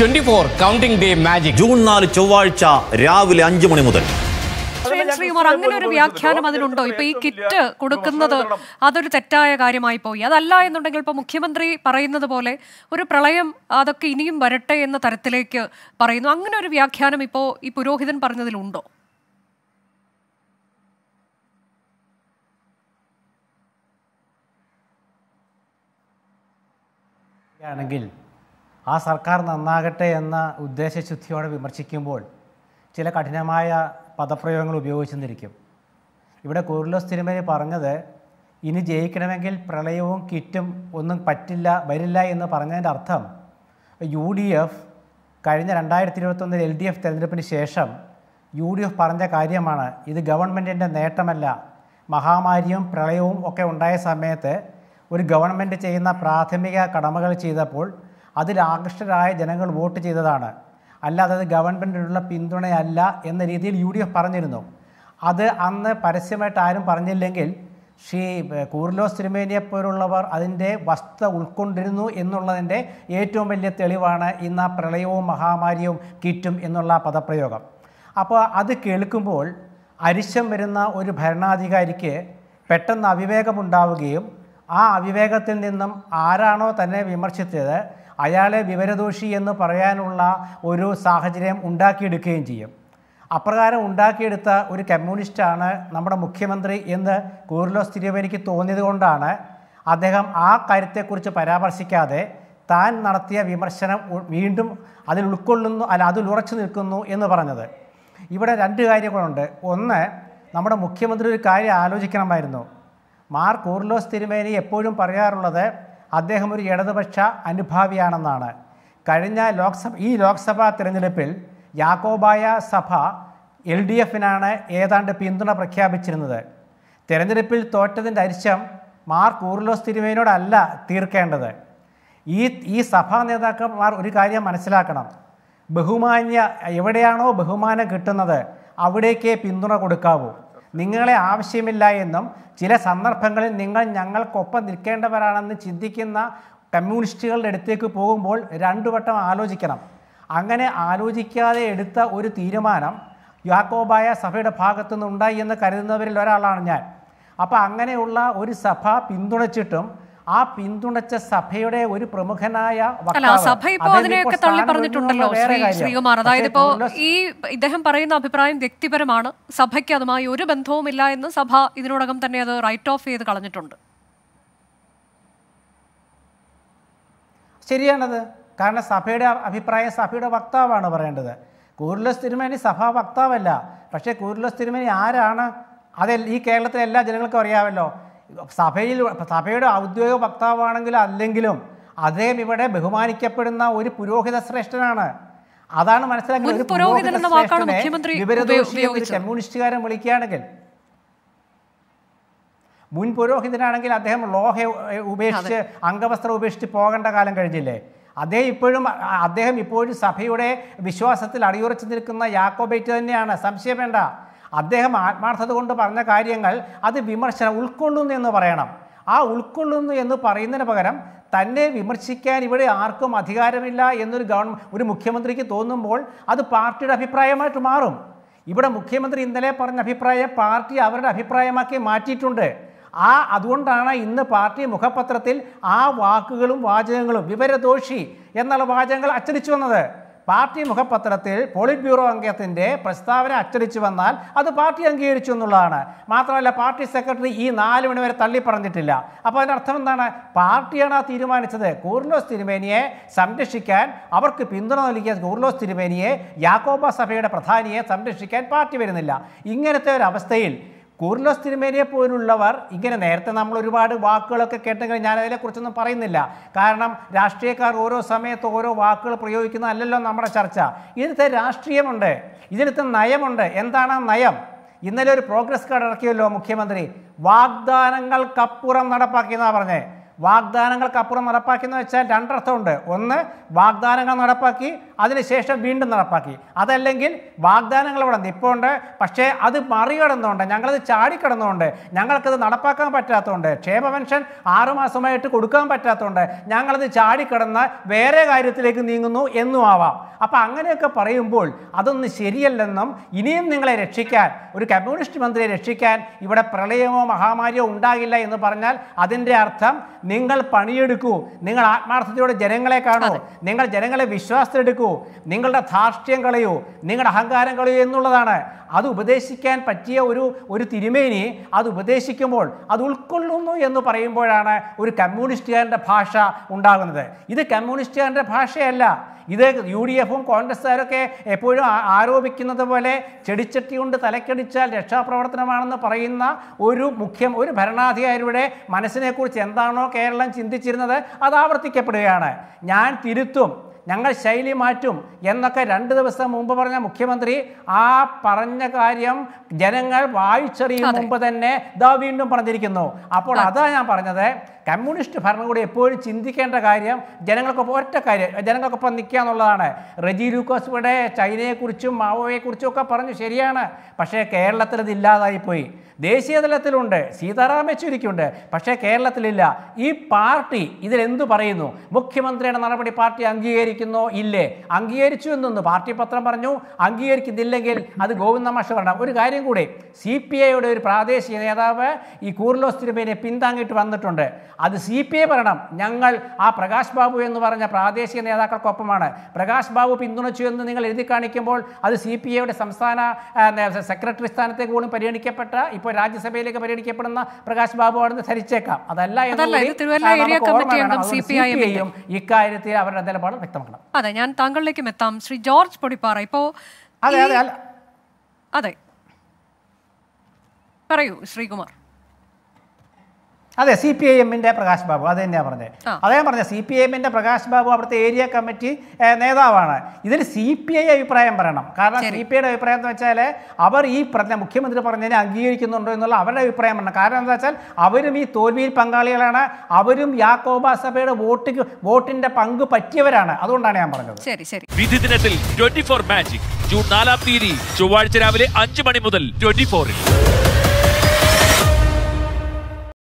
twenty four counting day magic June നാല് ചൊവ്വാഴ്ച രാവിലെ അഞ്ചു മണി മുതൽ അങ്ങനെ ഒരു വ്യാഖ്യാനം അതിനുണ്ടോ ഇപ്പൊ ഈ കിറ്റ് കൊടുക്കുന്നത് അതൊരു തെറ്റായ കാര്യമായി പോയി അതല്ല എന്നുണ്ടെങ്കിൽ ഇപ്പൊ മുഖ്യമന്ത്രി പറയുന്നത് പോലെ ഒരു പ്രളയം അതൊക്കെ ഇനിയും വരട്ടെ എന്ന തരത്തിലേക്ക് പറയുന്നു അങ്ങനെ ഒരു വ്യാഖ്യാനം ഇപ്പോ ഈ പുരോഹിതൻ പറഞ്ഞതിലുണ്ടോ ആണെങ്കിൽ ആ സർക്കാർ നന്നാകട്ടെ എന്ന ഉദ്ദേശശുദ്ധിയോടെ വിമർശിക്കുമ്പോൾ ചില കഠിനമായ പദപ്രയോഗങ്ങൾ ഉപയോഗിച്ചെന്നിരിക്കും ഇവിടെ കുരുലോസ് തിരുമേനി പറഞ്ഞത് ഇനി ജയിക്കണമെങ്കിൽ പ്രളയവും കിറ്റും ഒന്നും പറ്റില്ല വരില്ല എന്ന് പറഞ്ഞതിൻ്റെ അർത്ഥം യു ഡി എഫ് കഴിഞ്ഞ രണ്ടായിരത്തി ഇരുപത്തൊന്നിൽ എൽ ഡി എഫ് തെരഞ്ഞെടുപ്പിന് ശേഷം യു ഡി എഫ് പറഞ്ഞ കാര്യമാണ് ഇത് ഗവൺമെൻറ്റിൻ്റെ നേട്ടമല്ല മഹാമാരിയും പ്രളയവും ഒക്കെ ഉണ്ടായ സമയത്ത് ഒരു ഗവൺമെൻറ് ചെയ്യുന്ന പ്രാഥമിക കടമകൾ ചെയ്തപ്പോൾ അതിലാകൃഷ്ടരായ ജനങ്ങൾ വോട്ട് ചെയ്തതാണ് അല്ലാതെ അത് ഗവൺമെൻറ്റിനുള്ള പിന്തുണയല്ല എന്ന രീതിയിൽ യു ഡി എഫ് പറഞ്ഞിരുന്നു അത് അന്ന് പരസ്യമായിട്ട് ആരും പറഞ്ഞില്ലെങ്കിൽ ശ്രീ കൂർലോസ് തിരുമേനിയെ പോലുള്ളവർ അതിൻ്റെ വസ്തുത ഉൾക്കൊണ്ടിരുന്നു എന്നുള്ളതിൻ്റെ ഏറ്റവും വലിയ തെളിവാണ് ഇന്ന് ആ പ്രളയവും മഹാമാരിയും കിറ്റും എന്നുള്ള പദപ്രയോഗം അപ്പോൾ അത് കേൾക്കുമ്പോൾ അരിശം വരുന്ന ഒരു ഭരണാധികാരിക്ക് പെട്ടെന്ന് അവിവേകമുണ്ടാവുകയും ആ അവിവേകത്തിൽ നിന്നും ആരാണോ തന്നെ വിമർശിച്ചത് അയാളെ വിവരദോഷി എന്ന് പറയാനുള്ള ഒരു സാഹചര്യം ഉണ്ടാക്കിയെടുക്കുകയും ചെയ്യും അപ്രകാരം ഉണ്ടാക്കിയെടുത്ത ഒരു കമ്മ്യൂണിസ്റ്റാണ് നമ്മുടെ മുഖ്യമന്ത്രി എന്ന് കൂറിലോ തിരുവേനിക്ക് തോന്നിയത് കൊണ്ടാണ് അദ്ദേഹം ആ കാര്യത്തെക്കുറിച്ച് പരാമർശിക്കാതെ താൻ നടത്തിയ വിമർശനം വീണ്ടും അതിൽ ഉൾക്കൊള്ളുന്നു അല്ല അതിൽ ഉറച്ചു നിൽക്കുന്നു എന്ന് പറഞ്ഞത് ഇവിടെ രണ്ട് കാര്യങ്ങളുണ്ട് ഒന്ന് നമ്മുടെ മുഖ്യമന്ത്രി ഒരു കാര്യം ആലോചിക്കണമായിരുന്നു മാർ കൂർലോസ് തിരുമേനി എപ്പോഴും പറയാറുള്ളത് അദ്ദേഹം ഒരു ഇടതുപക്ഷ അനുഭാവിയാണെന്നാണ് കഴിഞ്ഞ ലോക്സഭ ഈ ലോക്സഭാ തിരഞ്ഞെടുപ്പിൽ യാക്കോബായ സഭ എൽ ഡി എഫിനാണ് ഏതാണ്ട് പിന്തുണ പ്രഖ്യാപിച്ചിരുന്നത് തിരഞ്ഞെടുപ്പിൽ തോറ്റതിൻ്റെ അരിശം മാർ കൂറിലോസ് തിരുവേനോടല്ല തീർക്കേണ്ടത് ഈ ഈ സഭാ നേതാക്കന്മാർ ഒരു കാര്യം മനസ്സിലാക്കണം ബഹുമാന്യ എവിടെയാണോ ബഹുമാനം കിട്ടുന്നത് അവിടേക്കേ പിന്തുണ കൊടുക്കാവൂ നിങ്ങളെ ആവശ്യമില്ല എന്നും ചില സന്ദർഭങ്ങളിൽ നിങ്ങൾ ഞങ്ങൾക്കൊപ്പം നിൽക്കേണ്ടവരാണെന്ന് ചിന്തിക്കുന്ന കമ്മ്യൂണിസ്റ്റുകളുടെ അടുത്തേക്ക് പോകുമ്പോൾ രണ്ടു വട്ടം ആലോചിക്കണം അങ്ങനെ ആലോചിക്കാതെ എടുത്ത ഒരു തീരുമാനം യാക്കോബായ സഭയുടെ ഭാഗത്തു നിന്നുണ്ടായി എന്ന് കരുതുന്നവരിൽ ഒരാളാണ് ഞാൻ അപ്പോൾ അങ്ങനെയുള്ള ഒരു സഭ പിന്തുണച്ചിട്ടും ആ പിന്തുണച്ച സഭയുടെ ഒരു പ്രമുഖനായ സഭ ഇപ്പോ അതിനെയൊക്കെ തള്ളി പറഞ്ഞിട്ടുണ്ടല്ലോ ശ്രീകുമാർ അതായത് ഇപ്പോ ഈ ഇദ്ദേഹം പറയുന്ന അഭിപ്രായം വ്യക്തിപരമാണ് സഭയ്ക്ക് അതുമായി ഒരു ബന്ധവുമില്ല എന്ന് സഭ ഇതിനോടകം തന്നെ അത് റൈറ്റ് ഓഫ് ചെയ്ത് കളഞ്ഞിട്ടുണ്ട് ശരിയാണത് കാരണം സഭയുടെ അഭിപ്രായം സഭയുടെ വക്താവാണ് പറയേണ്ടത് കൂരുലോസ് തിരുമേനി സഭാ വക്താവല്ല പക്ഷേ കൂരുലോസ് തിരുമേനി ആരാണ് അതെ ഈ കേരളത്തിലെ എല്ലാ ജനങ്ങൾക്കും അറിയാമല്ലോ സഭയിൽ സഭയുടെ ഔദ്യോഗിക വക്താവാണെങ്കിലും അല്ലെങ്കിലും അദ്ദേഹം ഇവിടെ ബഹുമാനിക്കപ്പെടുന്ന ഒരു പുരോഹിത ശ്രേഷ്ഠനാണ് അതാണ് മനസ്സിലാക്കുന്നത് കമ്മ്യൂണിസ്റ്റുകാരൻ വിളിക്കുകയാണെങ്കിൽ മുൻ പുരോഹിതനാണെങ്കിൽ അദ്ദേഹം ലോഹ ഉപേക്ഷിച്ച് അംഗവസ്ത്രം ഉപേക്ഷിച്ച് പോകേണ്ട കാലം കഴിഞ്ഞില്ലേ അദ്ദേഹം ഇപ്പോഴും അദ്ദേഹം ഇപ്പോഴും സഭയുടെ വിശ്വാസത്തിൽ അടിയുറച്ചു നിൽക്കുന്ന യാക്കോബേറ്റ് തന്നെയാണ് സംശയം വേണ്ട അദ്ദേഹം ആത്മാർത്ഥത കൊണ്ട് പറഞ്ഞ കാര്യങ്ങൾ അത് വിമർശനം ഉൾക്കൊള്ളുന്നു എന്ന് പറയണം ആ ഉൾക്കൊള്ളുന്നു എന്ന് പറയുന്നതിന് പകരം തന്നെ വിമർശിക്കാൻ ഇവിടെ ആർക്കും അധികാരമില്ല എന്നൊരു ഗവൺമെൻറ് ഒരു മുഖ്യമന്ത്രിക്ക് തോന്നുമ്പോൾ അത് പാർട്ടിയുടെ അഭിപ്രായമായിട്ട് മാറും ഇവിടെ മുഖ്യമന്ത്രി ഇന്നലെ പറഞ്ഞ അഭിപ്രായം പാർട്ടി അവരുടെ അഭിപ്രായമാക്കി മാറ്റിയിട്ടുണ്ട് ആ അതുകൊണ്ടാണ് ഇന്ന് പാർട്ടി മുഖപത്രത്തിൽ ആ വാക്കുകളും വാചകങ്ങളും വിവരദോഷി എന്നുള്ള വാചകങ്ങൾ അച്ചടിച്ചു വന്നത് പാർട്ടി മുഖപത്രത്തിൽ പോളിറ്റ് ബ്യൂറോ അംഗത്തിൻ്റെ പ്രസ്താവന അച്ചടിച്ചു വന്നാൽ അത് പാർട്ടി അംഗീകരിച്ചു എന്നുള്ളതാണ് മാത്രമല്ല പാർട്ടി സെക്രട്ടറി ഈ നാല് മണിവരെ വരെ തള്ളി പറഞ്ഞിട്ടില്ല അപ്പോൾ അതിൻ്റെ അർത്ഥം എന്താണ് പാർട്ടിയാണ് ആ തീരുമാനിച്ചത് കൂർലോസ് തിരുമേനിയെ സംരക്ഷിക്കാൻ അവർക്ക് പിന്തുണ നൽകിയ കൂർലോസ് തിരുമേനിയെ യാക്കോബ സഭയുടെ പ്രധാനിയെ സംരക്ഷിക്കാൻ പാർട്ടി വരുന്നില്ല ഇങ്ങനത്തെ ഒരു അവസ്ഥയിൽ കൂർലോസ് തിരുമേനിയെ പോലുള്ളവർ ഇങ്ങനെ നേരത്തെ നമ്മൾ ഒരുപാട് വാക്കുകളൊക്കെ കേട്ടെങ്കിലും ഞാൻ അതിനെക്കുറിച്ചൊന്നും പറയുന്നില്ല കാരണം രാഷ്ട്രീയക്കാർ ഓരോ സമയത്ത് ഓരോ വാക്കുകൾ പ്രയോഗിക്കുന്നതല്ലല്ലോ നമ്മുടെ ചർച്ച ഇതിലത്തെ രാഷ്ട്രീയമുണ്ട് ഇതിലത്തെ നയമുണ്ട് എന്താണ് ആ നയം ഇന്നലെ ഒരു പ്രോഗ്രസ് കാർഡ് ഇറക്കിയല്ലോ മുഖ്യമന്ത്രി വാഗ്ദാനങ്ങൾക്കപ്പുറം നടപ്പാക്കിയെന്നാണ് പറഞ്ഞത് നടപ്പാക്കി എന്ന് വെച്ചാൽ രണ്ടർത്ഥമുണ്ട് ഒന്ന് വാഗ്ദാനങ്ങൾ നടപ്പാക്കി അതിനുശേഷം വീണ്ടും നടപ്പാക്കി അതല്ലെങ്കിൽ വാഗ്ദാനങ്ങൾ ഇവിടെ നിൽപ്പുണ്ട് പക്ഷേ അത് മറികടന്നുകൊണ്ട് ഞങ്ങളത് ചാടിക്കിടന്നുകൊണ്ട് ഞങ്ങൾക്കത് നടപ്പാക്കാൻ പറ്റാത്തതുകൊണ്ട് ക്ഷേമ പെൻഷൻ ആറുമാസമായിട്ട് കൊടുക്കാൻ പറ്റാത്തതുകൊണ്ട് ഞങ്ങളത് ചാടിക്കിടന്ന് വേറെ കാര്യത്തിലേക്ക് നീങ്ങുന്നു എന്നും ആവാം അപ്പോൾ അങ്ങനെയൊക്കെ പറയുമ്പോൾ അതൊന്നും ശരിയല്ലെന്നും ഇനിയും നിങ്ങളെ രക്ഷിക്കാൻ ഒരു കമ്മ്യൂണിസ്റ്റ് മന്ത്രിയെ രക്ഷിക്കാൻ ഇവിടെ പ്രളയമോ മഹാമാരിയോ ഉണ്ടാകില്ല എന്ന് പറഞ്ഞാൽ അതിൻ്റെ അർത്ഥം നിങ്ങൾ പണിയെടുക്കൂ നിങ്ങൾ ആത്മാർത്ഥതയോടെ ജനങ്ങളെ കാണൂ നിങ്ങൾ ജനങ്ങളെ വിശ്വാസത്തിലെടുക്കൂ നിങ്ങളുടെ ധാർഷ്ട്യം കളയൂ നിങ്ങളുടെ അഹങ്കാരം കളയൂ എന്നുള്ളതാണ് അത് ഉപദേശിക്കാൻ പറ്റിയ ഒരു ഒരു തിരുമേനി അത് ഉപദേശിക്കുമ്പോൾ അത് ഉൾക്കൊള്ളുന്നു എന്ന് പറയുമ്പോഴാണ് ഒരു കമ്മ്യൂണിസ്റ്റുകാരൻ്റെ ഭാഷ ഉണ്ടാകുന്നത് ഇത് കമ്മ്യൂണിസ്റ്റുകാരൻ്റെ ഭാഷയല്ല ഇത് യു ഡി എഫും കോൺഗ്രസ്സുകാരൊക്കെ എപ്പോഴും ആരോപിക്കുന്നത് പോലെ ചെടിച്ചട്ടി കൊണ്ട് തലക്കടിച്ചാൽ രക്ഷാപ്രവർത്തനമാണെന്ന് പറയുന്ന ഒരു മുഖ്യം ഒരു ഭരണാധികാരിയുടെ മനസ്സിനെക്കുറിച്ച് എന്താണോ കേരളം ചിന്തിച്ചിരുന്നത് അത് ആവർത്തിക്കപ്പെടുകയാണ് ഞാൻ തിരുത്തും ഞങ്ങൾ ശൈലി മാറ്റും എന്നൊക്കെ രണ്ട് ദിവസം മുമ്പ് പറഞ്ഞ മുഖ്യമന്ത്രി ആ പറഞ്ഞ കാര്യം ജനങ്ങൾ വായിച്ചറിയും മുമ്പ് തന്നെ ഇതാ വീണ്ടും പറഞ്ഞിരിക്കുന്നു അപ്പോൾ അതാ ഞാൻ പറഞ്ഞത് കമ്മ്യൂണിസ്റ്റ് ഭരണകൂടം എപ്പോഴും ചിന്തിക്കേണ്ട കാര്യം ജനങ്ങൾക്കൊപ്പം ഒറ്റ കാര്യം ജനങ്ങൾക്കൊപ്പം നിൽക്കുക എന്നുള്ളതാണ് റെജി ലൂക്കോസ്വിടെ ചൈനയെക്കുറിച്ചും മാവോയെക്കുറിച്ചും ഒക്കെ പറഞ്ഞു ശരിയാണ് പക്ഷേ കേരളത്തിൽ അത് ദേശീയ തലത്തിലുണ്ട് സീതാറാം യെച്ചൂരിക്കുണ്ട് പക്ഷേ കേരളത്തിലില്ല ഈ പാർട്ടി ഇതിലെന്തു പറയുന്നു മുഖ്യമന്ത്രിയുടെ നടപടി പാർട്ടി അംഗീകരിക്കുന്നോ ഇല്ലേ അംഗീകരിച്ചു എന്നൊന്ന് പാർട്ടി പത്രം പറഞ്ഞു അംഗീകരിക്കുന്നില്ലെങ്കിൽ അത് ഗോവിന്ദ മാഷ് പറയണം ഒരു കാര്യം കൂടി സി പി ഐയുടെ ഒരു പ്രാദേശിക നേതാവ് ഈ കൂർലോസ് തിരുമേനെ പിന്താങ്ങിയിട്ട് വന്നിട്ടുണ്ട് അത് സി പി ഐ പറയണം ഞങ്ങൾ ആ പ്രകാശ് ബാബു എന്ന് പറഞ്ഞ പ്രാദേശിക നേതാക്കൾക്കൊപ്പമാണ് പ്രകാശ് ബാബു പിന്തുണച്ചു എന്ന് നിങ്ങൾ എഴുതി കാണിക്കുമ്പോൾ അത് സി പി ഐയുടെ സംസ്ഥാന സെക്രട്ടറി സ്ഥാനത്തേക്ക് പോലും പരിഗണിക്കപ്പെട്ട ഇപ്പോൾ രാജ്യസഭയിലേക്ക് പരിഗണിക്കപ്പെടുന്ന പ്രകാശ് ബാബു ആണെന്ന് ധരിച്ചേക്കാം അതല്ല എന്നും ഇക്കാര്യത്തിൽ അവരുടെ നിലപാട് വ്യക്തമാക്കണം അതെ ഞാൻ താങ്കളിലേക്കും എത്താം ശ്രീ ജോർജ് പൊടിപ്പാറ ഇപ്പോ അതെ അതെ അതെ പറയൂ ശ്രീകുമാർ അതെ സി പി ഐ എമ്മിന്റെ പ്രകാശ് ബാബു അത് തന്നെയാണ് പറഞ്ഞത് അതേ പറഞ്ഞത് സി പി ഐ എമ്മിന്റെ പ്രകാശ് ബാബു അവിടുത്തെ ഏരിയ കമ്മിറ്റി നേതാവാണ് ഇതിൽ സി പി ഐ അഭിപ്രായം പറയണം കാരണം സി പി ഐയുടെ അഭിപ്രായം എന്ന് വെച്ചാൽ അവർ ഈ മുഖ്യമന്ത്രി പറഞ്ഞതിനെ അംഗീകരിക്കുന്നുണ്ടോ എന്നുള്ള അവരുടെ അഭിപ്രായം പറയണം കാരണം എന്താ വെച്ചാൽ അവരും ഈ തോൽവിയിൽ പങ്കാളികളാണ് അവരും യാക്കോബ സഭയുടെ വോട്ട് വോട്ടിന്റെ പങ്ക് പറ്റിയവരാണ് അതുകൊണ്ടാണ് ഞാൻ പറഞ്ഞത് ശരി ശരി വിധി ദിനത്തിൽ ട്വന്റി ഫോർ മാജിക് ജൂൺ നാലാം തീയതി ചൊവ്വാഴ്ച രാവിലെ അഞ്ച് മണി മുതൽ ട്വന്റി ഫോറിൽ